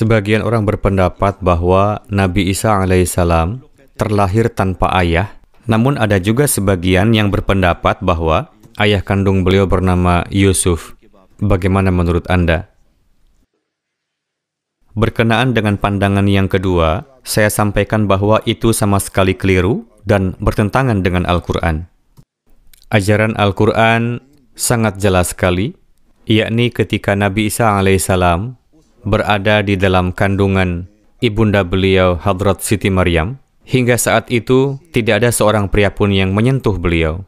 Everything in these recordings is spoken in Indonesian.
Sebagian orang berpendapat bahwa Nabi Isa alaihissalam terlahir tanpa ayah, namun ada juga sebagian yang berpendapat bahwa ayah kandung beliau bernama Yusuf. Bagaimana menurut Anda? Berkenaan dengan pandangan yang kedua, saya sampaikan bahwa itu sama sekali keliru dan bertentangan dengan Al-Quran. Ajaran Al-Quran sangat jelas sekali, yakni ketika Nabi Isa alaihissalam berada di dalam kandungan ibunda beliau Hadrat Siti Maryam, hingga saat itu tidak ada seorang pria pun yang menyentuh beliau.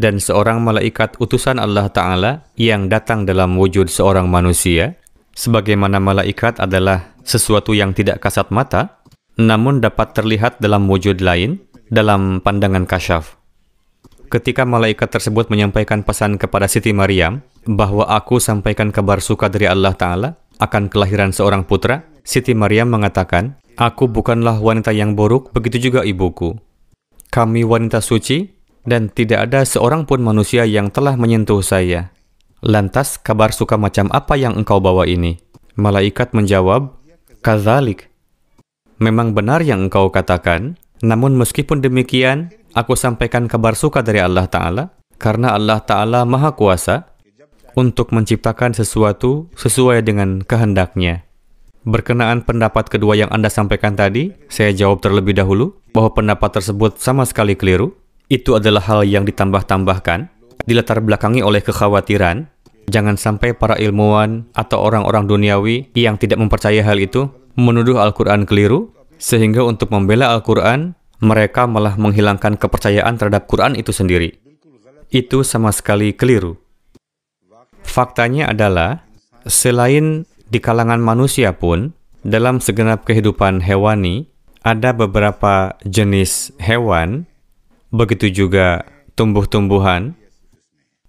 Dan seorang malaikat utusan Allah Ta'ala yang datang dalam wujud seorang manusia, sebagaimana malaikat adalah sesuatu yang tidak kasat mata, namun dapat terlihat dalam wujud lain dalam pandangan kasyaf. Ketika malaikat tersebut menyampaikan pesan kepada Siti Maryam bahwa aku sampaikan kabar suka dari Allah Ta'ala, akan kelahiran seorang putra, Siti Maryam mengatakan, Aku bukanlah wanita yang buruk, begitu juga ibuku. Kami wanita suci, dan tidak ada seorang pun manusia yang telah menyentuh saya. Lantas, kabar suka macam apa yang engkau bawa ini? Malaikat menjawab, Kazalik. Memang benar yang engkau katakan, namun meskipun demikian, aku sampaikan kabar suka dari Allah Ta'ala, karena Allah Ta'ala Maha Kuasa, untuk menciptakan sesuatu sesuai dengan kehendaknya. Berkenaan pendapat kedua yang Anda sampaikan tadi, saya jawab terlebih dahulu bahwa pendapat tersebut sama sekali keliru. Itu adalah hal yang ditambah-tambahkan, dilatar belakangi oleh kekhawatiran. Jangan sampai para ilmuwan atau orang-orang duniawi yang tidak mempercayai hal itu menuduh Al-Quran keliru, sehingga untuk membela Al-Quran, mereka malah menghilangkan kepercayaan terhadap Quran itu sendiri. Itu sama sekali keliru. Faktanya adalah, selain di kalangan manusia pun, dalam segenap kehidupan hewani, ada beberapa jenis hewan, begitu juga tumbuh-tumbuhan,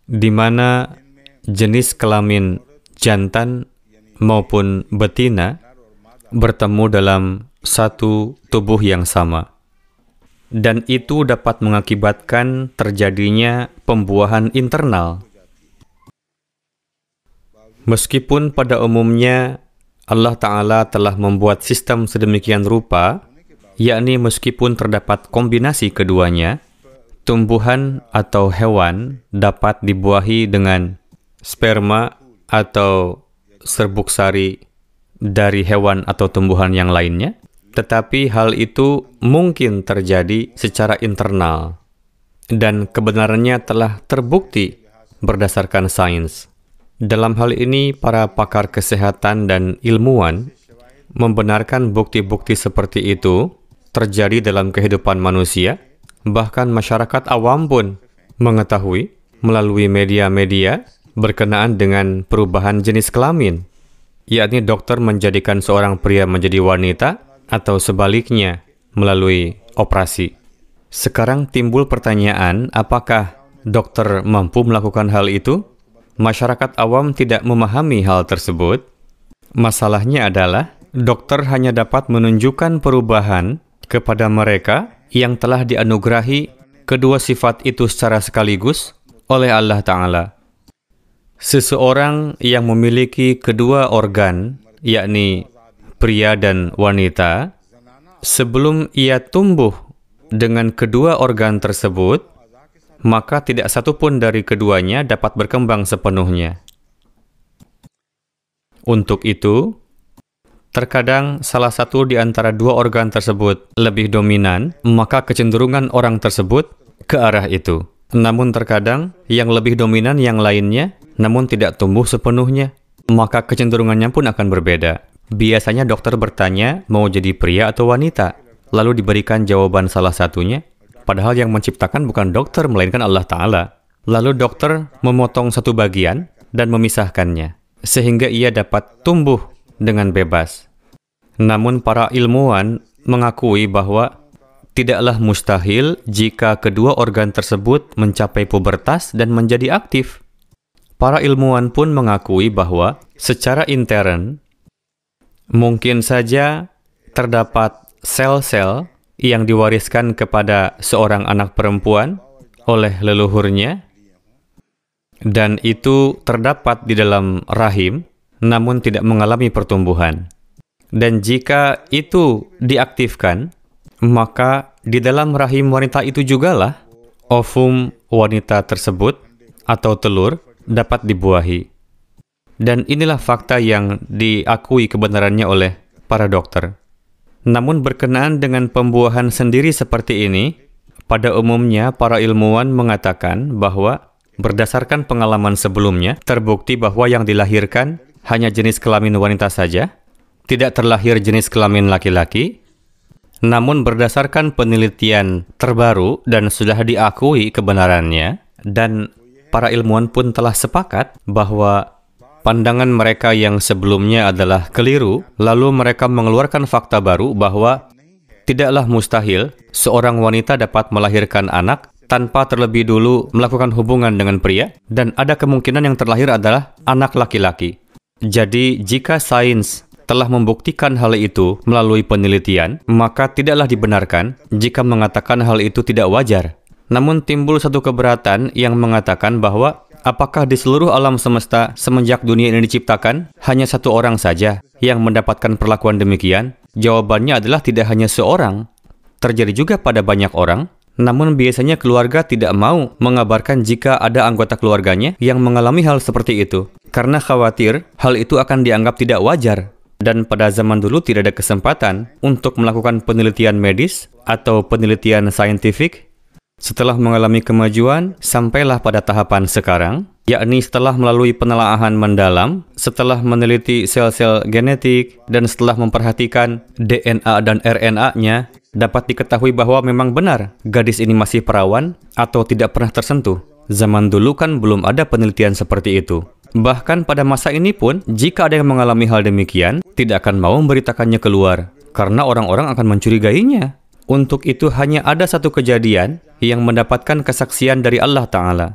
di mana jenis kelamin jantan maupun betina bertemu dalam satu tubuh yang sama. Dan itu dapat mengakibatkan terjadinya pembuahan internal Meskipun pada umumnya Allah Ta'ala telah membuat sistem sedemikian rupa, yakni meskipun terdapat kombinasi keduanya, tumbuhan atau hewan dapat dibuahi dengan sperma atau serbuk sari dari hewan atau tumbuhan yang lainnya, tetapi hal itu mungkin terjadi secara internal dan kebenarannya telah terbukti berdasarkan sains. Dalam hal ini, para pakar kesehatan dan ilmuwan membenarkan bukti-bukti seperti itu terjadi dalam kehidupan manusia, bahkan masyarakat awam pun mengetahui melalui media-media berkenaan dengan perubahan jenis kelamin, yakni dokter menjadikan seorang pria menjadi wanita atau sebaliknya melalui operasi. Sekarang timbul pertanyaan, apakah dokter mampu melakukan hal itu? Masyarakat awam tidak memahami hal tersebut. Masalahnya adalah dokter hanya dapat menunjukkan perubahan kepada mereka yang telah dianugerahi kedua sifat itu secara sekaligus oleh Allah Ta'ala. Seseorang yang memiliki kedua organ, yakni pria dan wanita, sebelum ia tumbuh dengan kedua organ tersebut, maka tidak satupun dari keduanya dapat berkembang sepenuhnya. Untuk itu, terkadang salah satu di antara dua organ tersebut lebih dominan, maka kecenderungan orang tersebut ke arah itu. Namun terkadang yang lebih dominan yang lainnya, namun tidak tumbuh sepenuhnya, maka kecenderungannya pun akan berbeda. Biasanya dokter bertanya mau jadi pria atau wanita, lalu diberikan jawaban salah satunya, Padahal yang menciptakan bukan dokter, melainkan Allah Ta'ala. Lalu dokter memotong satu bagian dan memisahkannya, sehingga ia dapat tumbuh dengan bebas. Namun para ilmuwan mengakui bahwa tidaklah mustahil jika kedua organ tersebut mencapai pubertas dan menjadi aktif. Para ilmuwan pun mengakui bahwa secara intern mungkin saja terdapat sel-sel yang diwariskan kepada seorang anak perempuan oleh leluhurnya dan itu terdapat di dalam rahim namun tidak mengalami pertumbuhan. Dan jika itu diaktifkan, maka di dalam rahim wanita itu jugalah ovum wanita tersebut atau telur dapat dibuahi. Dan inilah fakta yang diakui kebenarannya oleh para dokter. Namun berkenaan dengan pembuahan sendiri seperti ini, pada umumnya para ilmuwan mengatakan bahwa berdasarkan pengalaman sebelumnya, terbukti bahwa yang dilahirkan hanya jenis kelamin wanita saja, tidak terlahir jenis kelamin laki-laki. Namun berdasarkan penelitian terbaru dan sudah diakui kebenarannya, dan para ilmuwan pun telah sepakat bahwa Pandangan mereka yang sebelumnya adalah keliru, lalu mereka mengeluarkan fakta baru bahwa tidaklah mustahil seorang wanita dapat melahirkan anak tanpa terlebih dulu melakukan hubungan dengan pria, dan ada kemungkinan yang terlahir adalah anak laki-laki. Jadi, jika sains telah membuktikan hal itu melalui penelitian, maka tidaklah dibenarkan jika mengatakan hal itu tidak wajar. Namun timbul satu keberatan yang mengatakan bahwa Apakah di seluruh alam semesta semenjak dunia ini diciptakan, hanya satu orang saja yang mendapatkan perlakuan demikian? Jawabannya adalah tidak hanya seorang. Terjadi juga pada banyak orang, namun biasanya keluarga tidak mau mengabarkan jika ada anggota keluarganya yang mengalami hal seperti itu. Karena khawatir, hal itu akan dianggap tidak wajar. Dan pada zaman dulu tidak ada kesempatan untuk melakukan penelitian medis atau penelitian saintifik setelah mengalami kemajuan, sampailah pada tahapan sekarang, yakni setelah melalui penelaahan mendalam, setelah meneliti sel-sel genetik, dan setelah memperhatikan DNA dan RNA-nya, dapat diketahui bahwa memang benar gadis ini masih perawan atau tidak pernah tersentuh. Zaman dulu kan belum ada penelitian seperti itu. Bahkan pada masa ini pun, jika ada yang mengalami hal demikian, tidak akan mau memberitakannya keluar, karena orang-orang akan mencurigainya. Untuk itu hanya ada satu kejadian yang mendapatkan kesaksian dari Allah Ta'ala.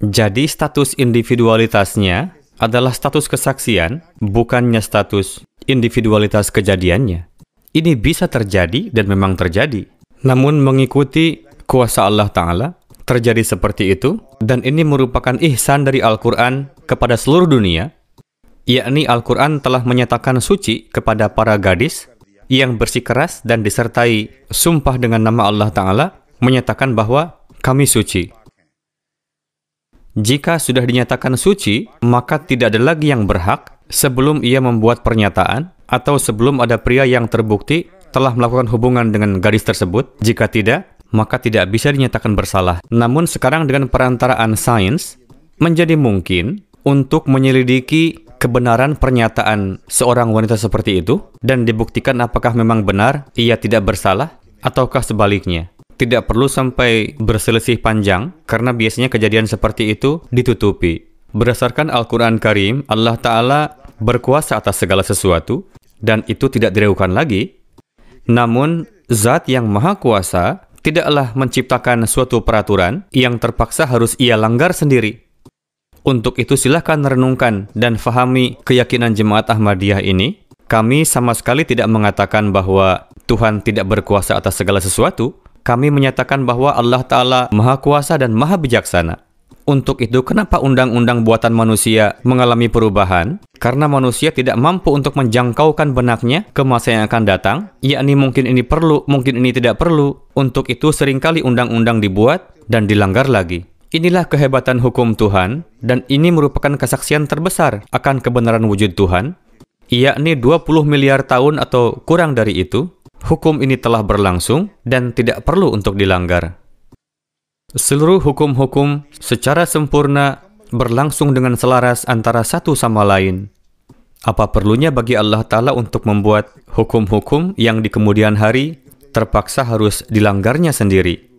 Jadi status individualitasnya adalah status kesaksian, bukannya status individualitas kejadiannya. Ini bisa terjadi dan memang terjadi. Namun mengikuti kuasa Allah Ta'ala, terjadi seperti itu, dan ini merupakan ihsan dari Al-Quran kepada seluruh dunia, yakni Al-Quran telah menyatakan suci kepada para gadis yang bersikeras dan disertai sumpah dengan nama Allah Ta'ala menyatakan bahwa kami suci. Jika sudah dinyatakan suci, maka tidak ada lagi yang berhak sebelum ia membuat pernyataan atau sebelum ada pria yang terbukti telah melakukan hubungan dengan gadis tersebut. Jika tidak, maka tidak bisa dinyatakan bersalah. Namun sekarang dengan perantaraan sains, menjadi mungkin untuk menyelidiki kebenaran pernyataan seorang wanita seperti itu dan dibuktikan apakah memang benar ia tidak bersalah ataukah sebaliknya. Tidak perlu sampai berselisih panjang karena biasanya kejadian seperti itu ditutupi. Berdasarkan Al-Quran Karim, Allah Ta'ala berkuasa atas segala sesuatu dan itu tidak diragukan lagi. Namun, zat yang maha kuasa tidaklah menciptakan suatu peraturan yang terpaksa harus ia langgar sendiri. Untuk itu silahkan renungkan dan fahami keyakinan jemaat Ahmadiyah ini. Kami sama sekali tidak mengatakan bahwa Tuhan tidak berkuasa atas segala sesuatu. Kami menyatakan bahwa Allah Ta'ala maha kuasa dan maha bijaksana. Untuk itu, kenapa undang-undang buatan manusia mengalami perubahan? Karena manusia tidak mampu untuk menjangkaukan benaknya ke masa yang akan datang, yakni mungkin ini perlu, mungkin ini tidak perlu. Untuk itu, seringkali undang-undang dibuat dan dilanggar lagi. Inilah kehebatan hukum Tuhan, dan ini merupakan kesaksian terbesar akan kebenaran wujud Tuhan, yakni 20 miliar tahun atau kurang dari itu, hukum ini telah berlangsung dan tidak perlu untuk dilanggar. Seluruh hukum-hukum secara sempurna berlangsung dengan selaras antara satu sama lain. Apa perlunya bagi Allah Ta'ala untuk membuat hukum-hukum yang di kemudian hari terpaksa harus dilanggarnya sendiri?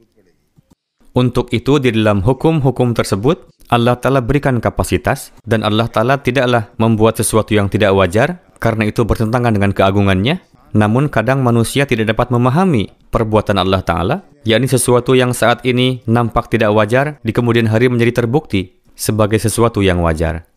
Untuk itu di dalam hukum-hukum tersebut, Allah Ta'ala berikan kapasitas dan Allah Ta'ala tidaklah membuat sesuatu yang tidak wajar karena itu bertentangan dengan keagungannya. Namun kadang manusia tidak dapat memahami perbuatan Allah Ta'ala, yakni sesuatu yang saat ini nampak tidak wajar di kemudian hari menjadi terbukti sebagai sesuatu yang wajar.